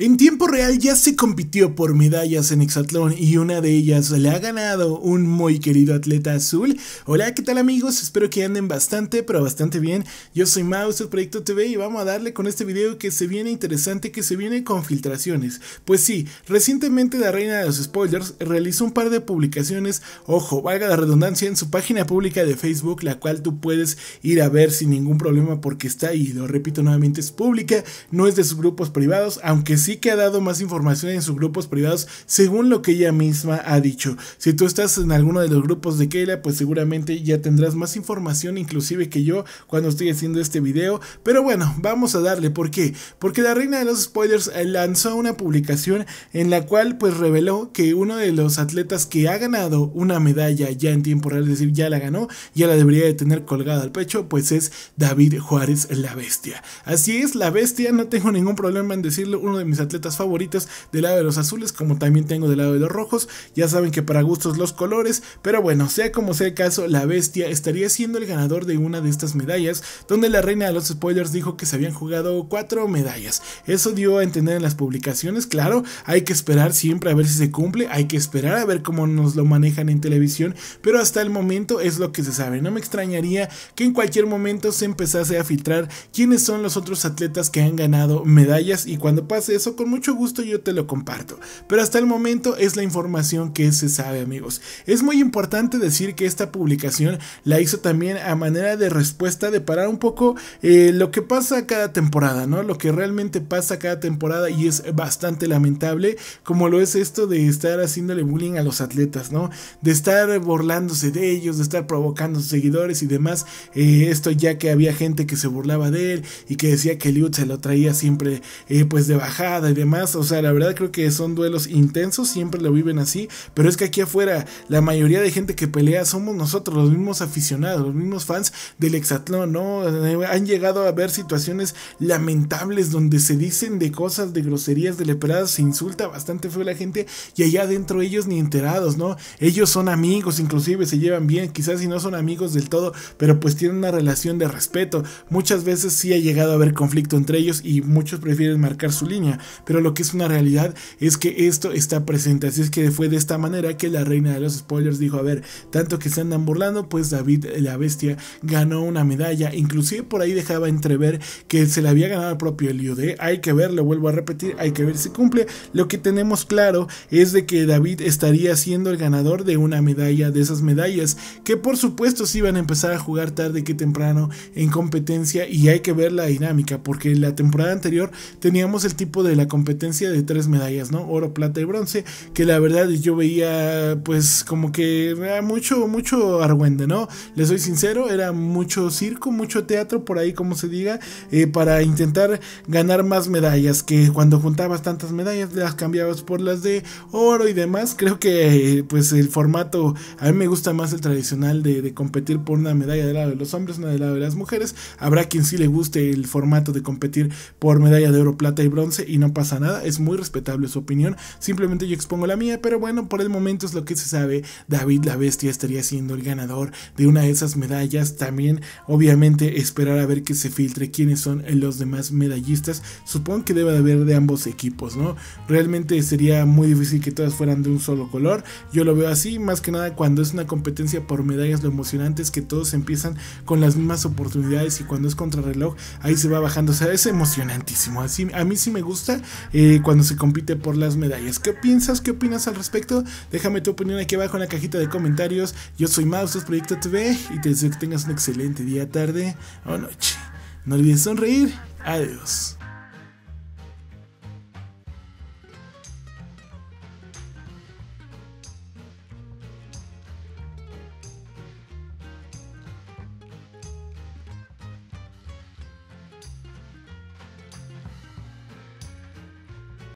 En tiempo real ya se compitió por medallas en hexatlón y una de ellas le ha ganado un muy querido atleta azul. Hola, ¿qué tal amigos? Espero que anden bastante, pero bastante bien. Yo soy Mouse del Proyecto TV y vamos a darle con este video que se viene interesante, que se viene con filtraciones. Pues sí, recientemente la reina de los spoilers realizó un par de publicaciones, ojo, valga la redundancia, en su página pública de Facebook, la cual tú puedes ir a ver sin ningún problema porque está ahí, lo repito nuevamente, es pública, no es de sus grupos privados, aunque sí sí que ha dado más información en sus grupos privados, según lo que ella misma ha dicho. Si tú estás en alguno de los grupos de Keila, pues seguramente ya tendrás más información, inclusive que yo, cuando estoy haciendo este video. Pero bueno, vamos a darle. ¿Por qué? Porque la reina de los spoilers eh, lanzó una publicación en la cual pues reveló que uno de los atletas que ha ganado una medalla ya en tiempo real, es decir, ya la ganó, ya la debería de tener colgada al pecho, pues es David Juárez la Bestia. Así es, la Bestia, no tengo ningún problema en decirlo, uno de mis atletas favoritas del lado de los azules, como también tengo del lado de los rojos. Ya saben que para gustos los colores, pero bueno, sea como sea el caso, la bestia estaría siendo el ganador de una de estas medallas, donde la reina de los spoilers dijo que se habían jugado cuatro medallas. Eso dio a entender en las publicaciones, claro, hay que esperar siempre a ver si se cumple, hay que esperar a ver cómo nos lo manejan en televisión, pero hasta el momento es lo que se sabe. No me extrañaría que en cualquier momento se empezase a filtrar quiénes son los otros atletas que han ganado medallas y cuando pase eso con mucho gusto yo te lo comparto. Pero hasta el momento es la información que se sabe amigos. Es muy importante decir que esta publicación la hizo también a manera de respuesta de parar un poco eh, lo que pasa cada temporada, ¿no? Lo que realmente pasa cada temporada y es bastante lamentable como lo es esto de estar haciéndole bullying a los atletas, ¿no? De estar burlándose de ellos, de estar provocando a sus seguidores y demás. Eh, esto ya que había gente que se burlaba de él y que decía que Liu se lo traía siempre eh, pues de bajada y demás. O sea, la verdad creo que son duelos intensos, siempre lo viven así. Pero es que aquí afuera, la mayoría de gente que pelea somos nosotros, los mismos aficionados, los mismos fans del hexatlón, ¿no? Eh, han llegado a ver situaciones lamentables donde se dicen de cosas, de groserías, de leperadas, se insulta bastante feo la gente y allá adentro ellos ni enterados, ¿no? Ellos son amigos, inclusive se llevan bien, quizás si no son amigos del todo, pero pues tienen una relación de respeto. Muchas veces sí ha llegado a haber conflicto entre ellos y muchos prefieren marcar su línea pero lo que es una realidad es que esto está presente. Así es que fue de esta manera que la reina de los spoilers dijo, a ver, tanto que se andan burlando, pues David la Bestia ganó una medalla. Inclusive por ahí dejaba entrever que se la había ganado el propio Eliud. Hay que ver, lo vuelvo a repetir, hay que ver si cumple. Lo que tenemos claro es de que David estaría siendo el ganador de una medalla, de esas medallas, que por supuesto se iban a empezar a jugar tarde que temprano en competencia y hay que ver la dinámica, porque la temporada anterior teníamos el tipo de de la competencia de tres medallas, ¿no? Oro, plata y bronce, que la verdad yo veía pues como que era mucho, mucho argüende, ¿no? Les soy sincero, era mucho circo, mucho teatro, por ahí como se diga, eh, para intentar ganar más medallas, que cuando juntabas tantas medallas las cambiabas por las de oro y demás, creo que pues el formato, a mí me gusta más el tradicional de, competir por una medalla del lado de los hombres, una del lado de las mujeres, habrá quien sí le guste el formato de competir por medalla de oro, plata y bronce y no pasa nada, es muy respetable su opinión, simplemente yo expongo la mía, pero bueno, por el momento es lo que se sabe, David la Bestia estaría siendo el ganador de una de esas medallas, también obviamente esperar a ver que se filtre quiénes son los demás medallistas, supongo que debe de haber de ambos equipos, ¿no? Realmente sería muy difícil que todas fueran de un solo color, yo lo veo así, más que nada cuando es una competencia por medallas, lo emocionante es que todos empiezan con las mismas oportunidades y cuando es contrarreloj, ahí se va bajando, o sea, es emocionantísimo, a mí sí me gusta eh, cuando se compite por las medallas. ¿Qué piensas? ¿Qué opinas al respecto? Déjame tu opinión aquí abajo en la cajita de comentarios. Yo soy Mausos Proyecto TV y te deseo que tengas un excelente día, tarde o noche. No olvides sonreír. Adiós.